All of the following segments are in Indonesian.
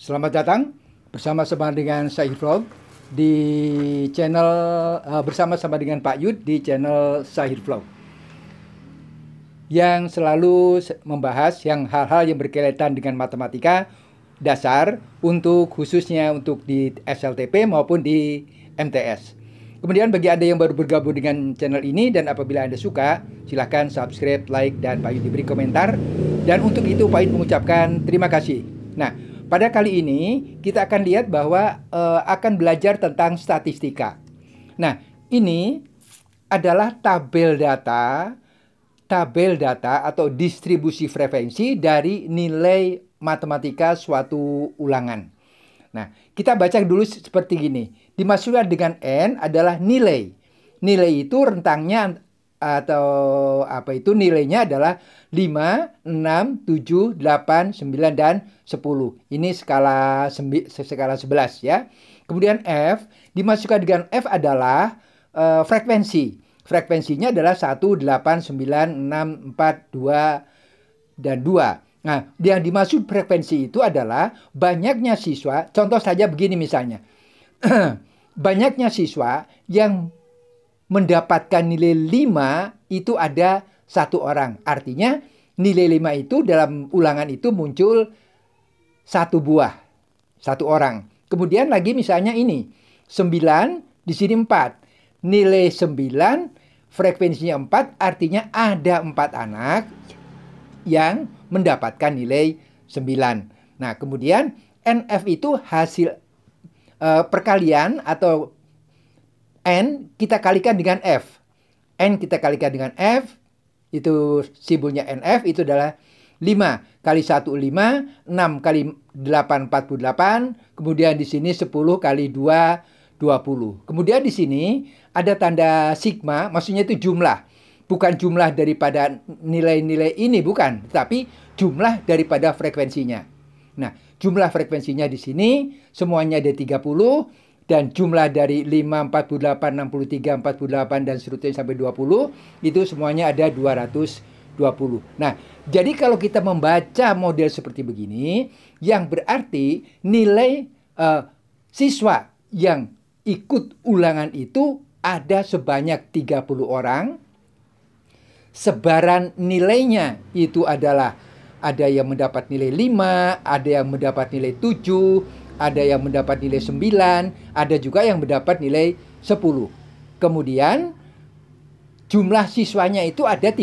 Selamat datang bersama-sama dengan saya Vlog di channel uh, eh, bersama-sama dengan Pak Yud di channel Sahir Vlog yang selalu membahas yang hal-hal yang berkaitan dengan matematika dasar untuk khususnya untuk di SLTP maupun di MTS. Kemudian bagi Anda yang baru bergabung dengan channel ini dan apabila Anda suka, silahkan subscribe, like, dan Pak Yud diberi komentar. Dan untuk itu Pak Yud mengucapkan terima kasih. Nah, pada kali ini kita akan lihat bahwa uh, akan belajar tentang statistika. Nah, ini adalah tabel data, tabel data atau distribusi frekuensi dari nilai matematika suatu ulangan. Nah, kita baca dulu seperti gini. Dimaksudkan dengan n adalah nilai. Nilai itu rentangnya atau apa itu nilainya adalah 5, 6, 7, 8, 9 dan 10. Ini skala skala 11 ya. Kemudian F dimasukkan dengan F adalah uh, frekuensi. Frekuensinya adalah 1 8 9 6 4 2 dan 2. Nah, yang dimaksud frekuensi itu adalah banyaknya siswa, contoh saja begini misalnya. banyaknya siswa yang mendapatkan nilai 5 itu ada satu orang. Artinya nilai 5 itu dalam ulangan itu muncul satu buah, satu orang. Kemudian lagi misalnya ini, 9, di sini 4. Nilai 9, frekuensinya 4, artinya ada 4 anak yang mendapatkan nilai 9. Nah, kemudian NF itu hasil uh, perkalian atau N kita kalikan dengan F. N kita kalikan dengan F, itu simbolnya NF, itu adalah 5 kali 1 5, 6 kali 8 48, kemudian di sini 10 kali 2 20. Kemudian di sini ada tanda sigma, maksudnya itu jumlah. Bukan jumlah daripada nilai-nilai ini bukan, tapi jumlah daripada frekuensinya. Nah, jumlah frekuensinya di sini semuanya ada 30, dan jumlah dari 5, 48, 63, 48 dan seterusnya sampai 20 itu semuanya ada 220. Nah, jadi kalau kita membaca model seperti begini yang berarti nilai uh, siswa yang ikut ulangan itu ada sebanyak 30 orang. Sebaran nilainya itu adalah ada yang mendapat nilai 5, ada yang mendapat nilai 7, ada yang mendapat nilai 9, ada juga yang mendapat nilai 10. Kemudian jumlah siswanya itu ada 30.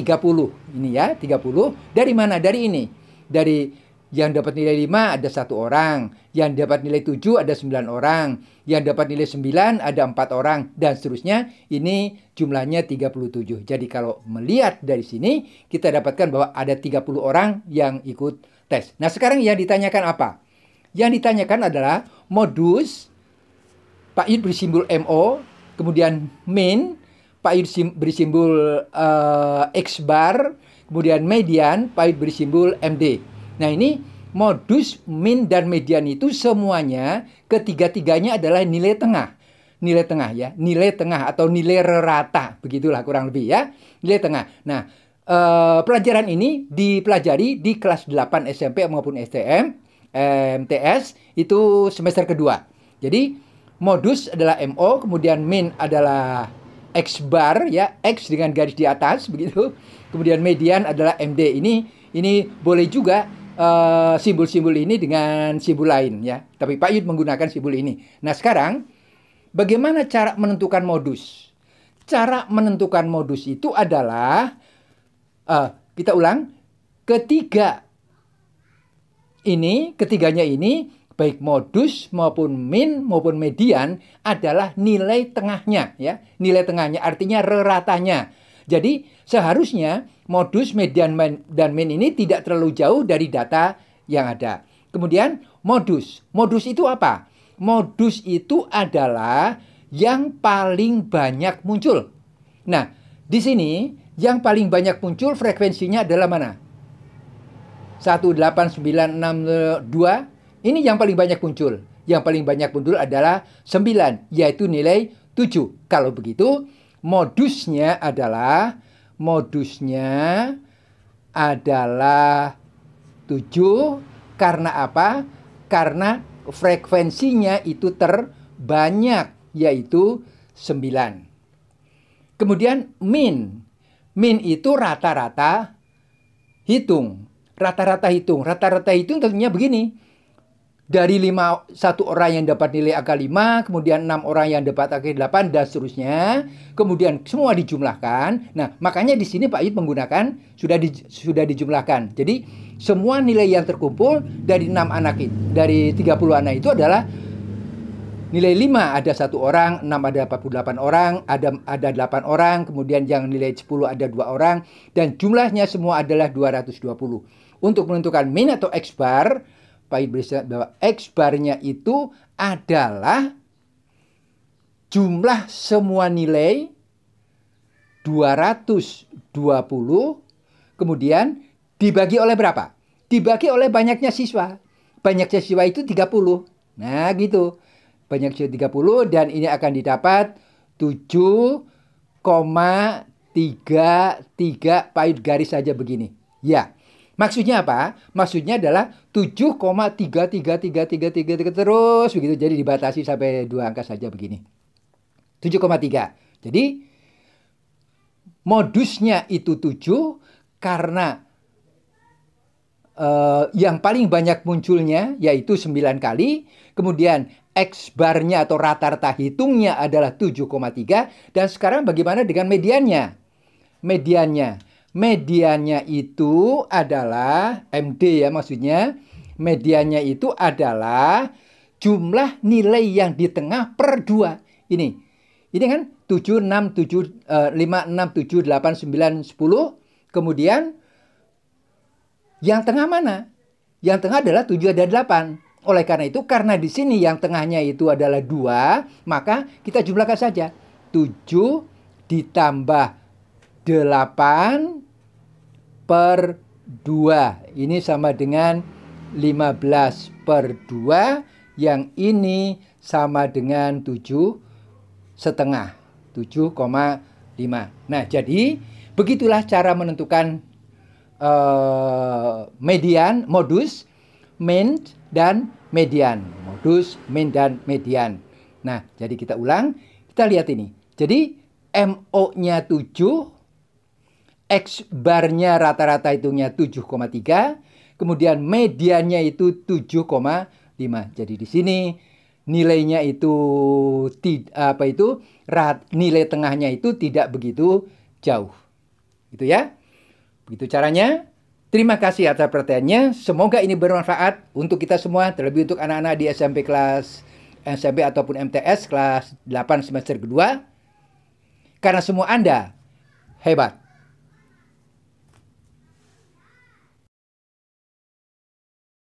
Ini ya, 30. Dari mana? Dari ini. Dari yang dapat nilai 5 ada satu orang, yang dapat nilai 7 ada 9 orang, yang dapat nilai 9 ada empat orang, dan seterusnya. Ini jumlahnya 37. Jadi kalau melihat dari sini, kita dapatkan bahwa ada 30 orang yang ikut tes. Nah sekarang yang ditanyakan apa? Yang ditanyakan adalah modus, Pak Yud bersimbol MO, kemudian min, Pak Yud bersimbol uh, eh, X bar, kemudian median, Pak Yud bersimbol MD. Nah ini modus, min, dan median itu semuanya ketiga-tiganya adalah nilai tengah nilai tengah ya, nilai tengah atau nilai rata, begitulah kurang lebih ya, nilai tengah. Nah, eh, pelajaran ini dipelajari di kelas 8 SMP maupun STM MTS itu semester kedua. Jadi modus adalah MO, kemudian min adalah X bar ya, X dengan garis di atas begitu. Kemudian median adalah MD. Ini ini boleh juga eh, simbol-simbol uh, ini dengan simbol lain ya. Tapi Pak Yud menggunakan simbol ini. Nah, sekarang bagaimana cara menentukan modus? Cara menentukan modus itu adalah uh, kita ulang ketiga ini, ketiganya ini, baik modus maupun min maupun median adalah nilai tengahnya ya. Nilai tengahnya artinya reratanya. Jadi seharusnya modus, median dan min ini tidak terlalu jauh dari data yang ada. Kemudian modus. Modus itu apa? Modus itu adalah yang paling banyak muncul. Nah, di sini yang paling banyak muncul frekuensinya adalah mana? 18962 ini yang paling banyak muncul. Yang paling banyak muncul adalah 9 yaitu nilai 7. Kalau begitu modusnya adalah modusnya adalah 7 karena apa? Karena frekuensinya itu terbanyak yaitu 9. Kemudian min. Min itu rata-rata hitung rata-rata hitung. Rata-rata hitung tentunya begini. Dari lima, satu orang yang dapat nilai angka 5, kemudian enam orang yang dapat angka 8, dan seterusnya. Kemudian semua dijumlahkan. Nah, makanya di sini Pak Yud menggunakan sudah di, sudah dijumlahkan. Jadi, semua nilai yang terkumpul dari enam anak itu, dari 30 anak itu adalah Nilai 5 ada satu orang, 6 ada 48 orang, ada ada 8 orang, kemudian yang nilai 10 ada dua orang dan jumlahnya semua adalah 220. Untuk menentukan min atau x bar, Pak Iblis bahwa x barnya itu adalah jumlah semua nilai 220 kemudian dibagi oleh berapa? Dibagi oleh banyaknya siswa. Banyaknya siswa itu 30. Nah, gitu banyak 30 dan ini akan didapat 7,33 pahit garis saja begini. Ya. Maksudnya apa? Maksudnya adalah 7,33333 terus begitu. Jadi dibatasi sampai dua angka saja begini. 7,3. Jadi modusnya itu 7 karena uh, yang paling banyak munculnya yaitu 9 kali. Kemudian X barnya atau rata-rata hitungnya adalah 7,3 dan sekarang bagaimana dengan mediannya? Mediannya. Mediannya itu adalah MD ya maksudnya. Mediannya itu adalah jumlah nilai yang di tengah per 2. Ini. Ini kan 7 6 7 5 6 7 8 9 10. Kemudian yang tengah mana? Yang tengah adalah 7 dan 8. Oleh karena itu, karena di sini yang tengahnya itu adalah dua, maka kita jumlahkan saja. 7 ditambah 8 per 2. Ini sama dengan 15 per 2. Yang ini sama dengan 7 setengah. 7,5. Nah, jadi begitulah cara menentukan uh, median, modus min dan median. Modus min dan median. Nah, jadi kita ulang. Kita lihat ini. Jadi MO-nya 7, X bar-nya rata-rata hitungnya 7,3, kemudian mediannya itu 7,5. Jadi di sini nilainya itu apa itu nilai tengahnya itu tidak begitu jauh. Gitu ya. Begitu caranya. Terima kasih atas perhatiannya. Semoga ini bermanfaat untuk kita semua, terlebih untuk anak-anak di SMP kelas SMP ataupun MTS kelas 8 semester kedua. Karena semua Anda hebat.